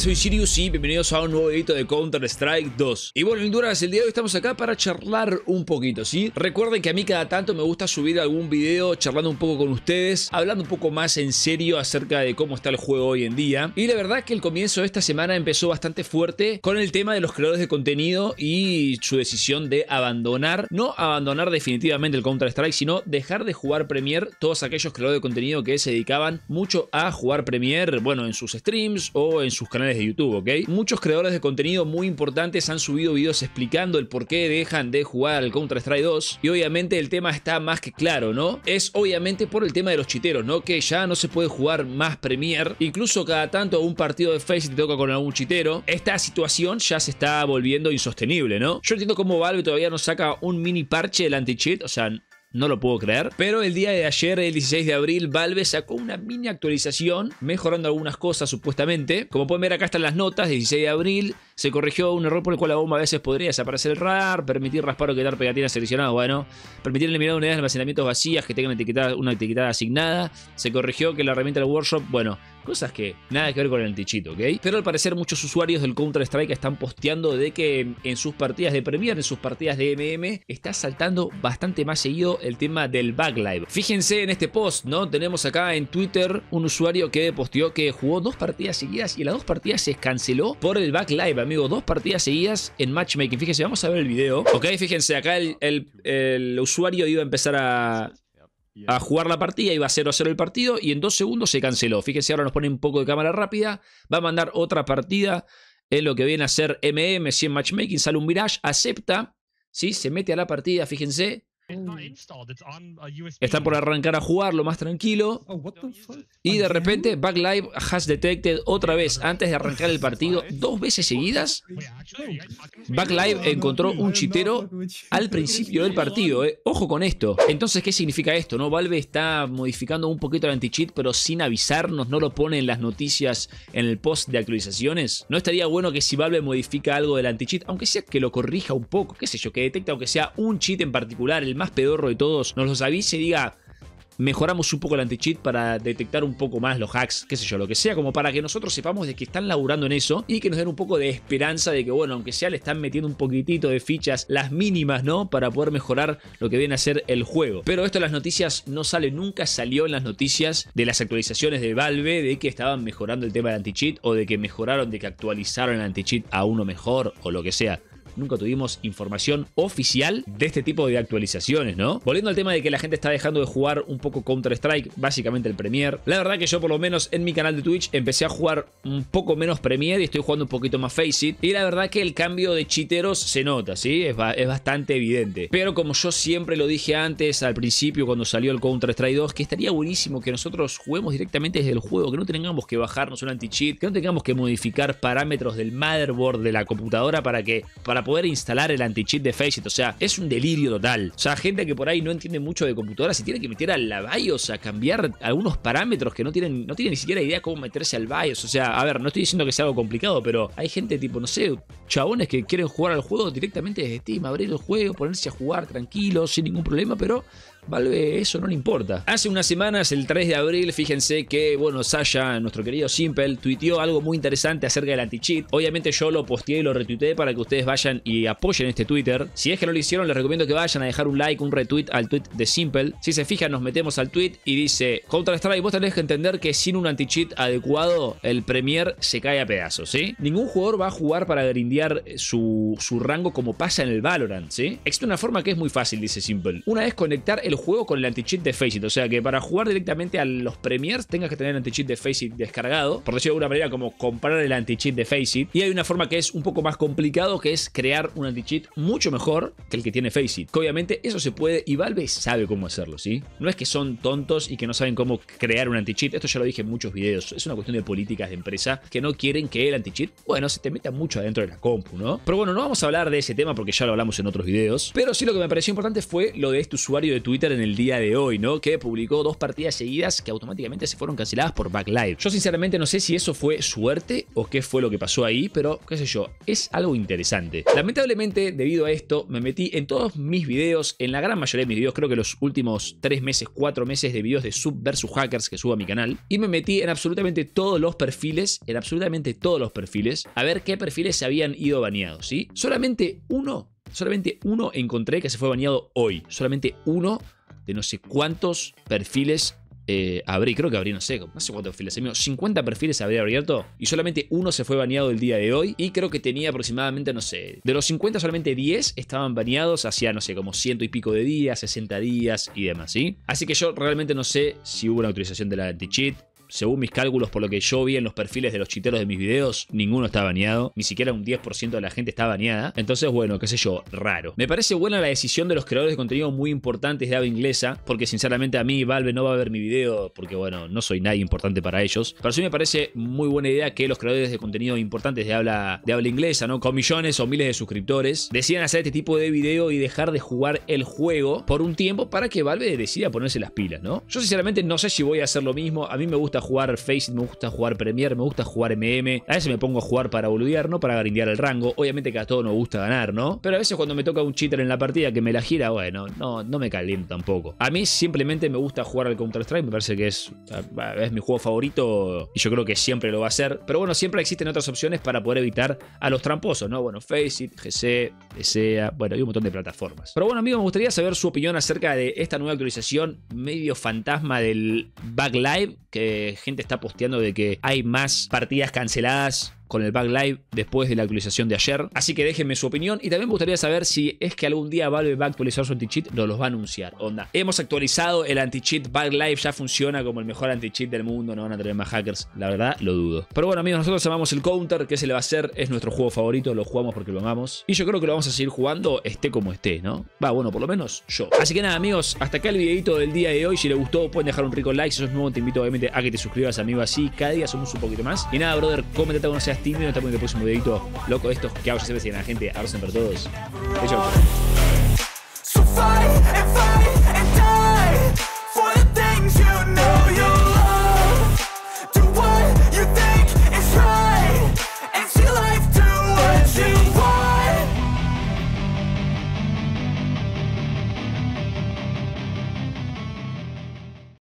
Soy Sirius y bienvenidos a un nuevo edito de Counter-Strike 2. Y bueno, linduras, el día de hoy estamos acá para charlar un poquito, ¿sí? Recuerden que a mí cada tanto me gusta subir algún video charlando un poco con ustedes, hablando un poco más en serio acerca de cómo está el juego hoy en día. Y la verdad que el comienzo de esta semana empezó bastante fuerte con el tema de los creadores de contenido y su decisión de abandonar, no abandonar definitivamente el Counter-Strike, sino dejar de jugar Premiere todos aquellos creadores de contenido que se dedicaban mucho a jugar Premiere, bueno, en sus streams o en sus canales de YouTube, ¿ok? Muchos creadores de contenido muy importantes han subido videos explicando el por qué dejan de jugar al Counter-Strike 2 y obviamente el tema está más que claro, ¿no? Es obviamente por el tema de los chiteros, ¿no? Que ya no se puede jugar más Premier, incluso cada tanto un partido de Face te toca con algún chitero. Esta situación ya se está volviendo insostenible, ¿no? Yo entiendo cómo Valve todavía no saca un mini parche del anti-cheat, o sea, no lo puedo creer. Pero el día de ayer, el 16 de abril, Valve sacó una mini actualización, mejorando algunas cosas supuestamente. Como pueden ver acá están las notas, 16 de abril, se corrigió un error por el cual la bomba a veces podría desaparecer el radar, permitir raspar o quedar pegatinas seleccionadas, bueno, permitir eliminar unidades de almacenamiento vacías que tengan una etiquetada asignada. Se corrigió que la herramienta del workshop, bueno, cosas que nada que ver con el tichito, ¿ok? Pero al parecer muchos usuarios del Counter-Strike están posteando de que en sus partidas de Premier, en sus partidas de MM, está saltando bastante más seguido el tema del backlive. Fíjense en este post, ¿no? Tenemos acá en Twitter un usuario que posteó que jugó dos partidas seguidas y las dos partidas se canceló por el backlive amigo, dos partidas seguidas en matchmaking. Fíjense, vamos a ver el video. Ok, fíjense, acá el, usuario iba a empezar a, jugar la partida, iba 0 a 0 el partido y en dos segundos se canceló. Fíjense, ahora nos pone un poco de cámara rápida, va a mandar otra partida en lo que viene a ser MM100 Matchmaking, sale un Mirage, acepta, ¿sí? se mete a la partida, fíjense, Está por arrancar a jugar lo más tranquilo. Oh, y de repente, Back Live has detected otra vez antes de arrancar el partido, dos veces seguidas. Oh. Back Live encontró un chitero al principio del partido. Ojo con esto. Entonces, ¿qué significa esto? No? Valve está modificando un poquito el anti-cheat, pero sin avisarnos, no lo pone en las noticias en el post de actualizaciones. No estaría bueno que si Valve modifica algo del anti-cheat, aunque sea que lo corrija un poco, qué sé yo, que detecta aunque sea un cheat en particular, el más pedorro de todos, nos los avise y diga, mejoramos un poco el anti-cheat para detectar un poco más los hacks, qué sé yo, lo que sea, como para que nosotros sepamos de que están laburando en eso y que nos den un poco de esperanza de que, bueno, aunque sea le están metiendo un poquitito de fichas, las mínimas, ¿no? Para poder mejorar lo que viene a ser el juego. Pero esto en las noticias no sale, nunca salió en las noticias de las actualizaciones de Valve de que estaban mejorando el tema del anti-cheat o de que mejoraron, de que actualizaron el anti-cheat a uno mejor o lo que sea nunca tuvimos información oficial de este tipo de actualizaciones, ¿no? Volviendo al tema de que la gente está dejando de jugar un poco Counter-Strike, básicamente el Premier. La verdad que yo por lo menos en mi canal de Twitch empecé a jugar un poco menos Premier y estoy jugando un poquito más Faceit Y la verdad que el cambio de chiteros se nota, ¿sí? Es, es bastante evidente. Pero como yo siempre lo dije antes, al principio cuando salió el Counter-Strike 2, que estaría buenísimo que nosotros juguemos directamente desde el juego, que no tengamos que bajarnos un anti-cheat, que no tengamos que modificar parámetros del motherboard de la computadora para que para poder instalar el anti-cheat de Faceit. O sea, es un delirio total. O sea, gente que por ahí no entiende mucho de computadora se tiene que meter a la BIOS a cambiar algunos parámetros que no tienen, no tienen ni siquiera idea cómo meterse al BIOS. O sea, a ver, no estoy diciendo que sea algo complicado, pero hay gente tipo, no sé, chabones que quieren jugar al juego directamente desde Steam, abrir el juego, ponerse a jugar tranquilo, sin ningún problema, pero Vale eso no le importa. Hace unas semanas, el 3 de abril, fíjense que, bueno, Sasha, nuestro querido Simple, tuiteó algo muy interesante acerca del anti-cheat. Obviamente yo lo posteé y lo retuiteé para que ustedes vayan y apoyen este Twitter. Si es que no lo hicieron, les recomiendo que vayan a dejar un like, un retweet al tweet de Simple. Si se fijan, nos metemos al tweet y dice, Counter-Strike, vos tenés que entender que sin un anti-cheat adecuado, el Premier se cae a pedazos, ¿sí? Ningún jugador va a jugar para grindear su, su rango como pasa en el Valorant, ¿sí? Existe una forma que es muy fácil, dice Simple. Una vez conectar el juego con el anti-cheat de Faceit. O sea que para jugar directamente a los Premiers tengas que tener el anti-cheat de Faceit descargado. Por decirlo de alguna manera, como comprar el anti-cheat de Faceit. Y hay una forma que es un poco más complicado, que es crear un anti-cheat mucho mejor que el que tiene Faceit. Que obviamente eso se puede y Valve sabe cómo hacerlo, ¿sí? No es que son tontos y que no saben cómo crear un anti-cheat. Esto ya lo dije en muchos videos. Es una cuestión de políticas de empresa que no quieren que el anti-cheat, bueno, se te meta mucho adentro de la compu, ¿no? Pero bueno, no vamos a hablar de ese tema porque ya lo hablamos en otros videos. Pero sí lo que me pareció importante fue lo de este usuario de Twitter en el día de hoy, ¿no? Que publicó dos partidas seguidas que automáticamente se fueron canceladas por Backlive. Yo sinceramente no sé si eso fue suerte o qué fue lo que pasó ahí, pero qué sé yo, es algo interesante. Lamentablemente, debido a esto, me metí en todos mis videos, en la gran mayoría de mis videos, creo que los últimos tres meses, cuatro meses de videos de sub versus hackers que subo a mi canal, y me metí en absolutamente todos los perfiles, en absolutamente todos los perfiles, a ver qué perfiles se habían ido baneados, ¿sí? Solamente uno Solamente uno encontré que se fue baneado hoy. Solamente uno de no sé cuántos perfiles eh, abrí. Creo que abrí, no sé, no sé cuántos perfiles. 50 perfiles habría abierto y solamente uno se fue baneado el día de hoy. Y creo que tenía aproximadamente, no sé, de los 50 solamente 10 estaban baneados hacia, no sé, como ciento y pico de días, 60 días y demás, ¿sí? Así que yo realmente no sé si hubo una utilización de la anti-cheat según mis cálculos, por lo que yo vi en los perfiles de los chiteros de mis videos, ninguno está baneado, ni siquiera un 10% de la gente está baneada. Entonces, bueno, qué sé yo, raro. Me parece buena la decisión de los creadores de contenido muy importantes de habla inglesa, porque sinceramente a mí Valve no va a ver mi video, porque bueno, no soy nadie importante para ellos. Pero sí me parece muy buena idea que los creadores de contenido importantes de habla, de habla inglesa, ¿no? Con millones o miles de suscriptores, decidan hacer este tipo de video y dejar de jugar el juego por un tiempo para que Valve decida ponerse las pilas, ¿no? Yo sinceramente no sé si voy a hacer lo mismo, a mí me gusta jugar Faceit, me gusta jugar Premier, me gusta jugar MM. A veces me pongo a jugar para boludear, no para grindear el rango. Obviamente que a todos nos gusta ganar, ¿no? Pero a veces cuando me toca un cheater en la partida que me la gira, bueno, no, no me caliento tampoco. A mí simplemente me gusta jugar al Counter-Strike, me parece que es, ah, es mi juego favorito y yo creo que siempre lo va a ser. Pero bueno, siempre existen otras opciones para poder evitar a los tramposos, ¿no? Bueno, Faceit, GC, ESEA, bueno, hay un montón de plataformas. Pero bueno, amigos, me gustaría saber su opinión acerca de esta nueva actualización medio fantasma del Back Live que gente está posteando de que hay más partidas canceladas con el Back Live después de la actualización de ayer. Así que déjenme su opinión y también me gustaría saber si es que algún día Valve va a actualizar su anti-cheat, nos los va a anunciar. Onda, hemos actualizado el anti-cheat, Back Live ya funciona como el mejor anti-cheat del mundo, no van a tener más hackers. La verdad, lo dudo. Pero bueno, amigos, nosotros amamos el Counter, que se le va a hacer, es nuestro juego favorito, lo jugamos porque lo amamos. Y yo creo que lo vamos a seguir jugando esté como esté, ¿no? Va, bueno, por lo menos yo. Así que nada, amigos, hasta acá el videito del día de hoy. Si les gustó, pueden dejar un rico like. Si sos nuevo, te invito obviamente a que te suscribas, amigo, así cada día somos un poquito más. Y nada, brother, coméntate cuando seas tímido está poniendo puso un dedito loco esto. Que hago yo siempre si la gente, abracen para todos. Eso.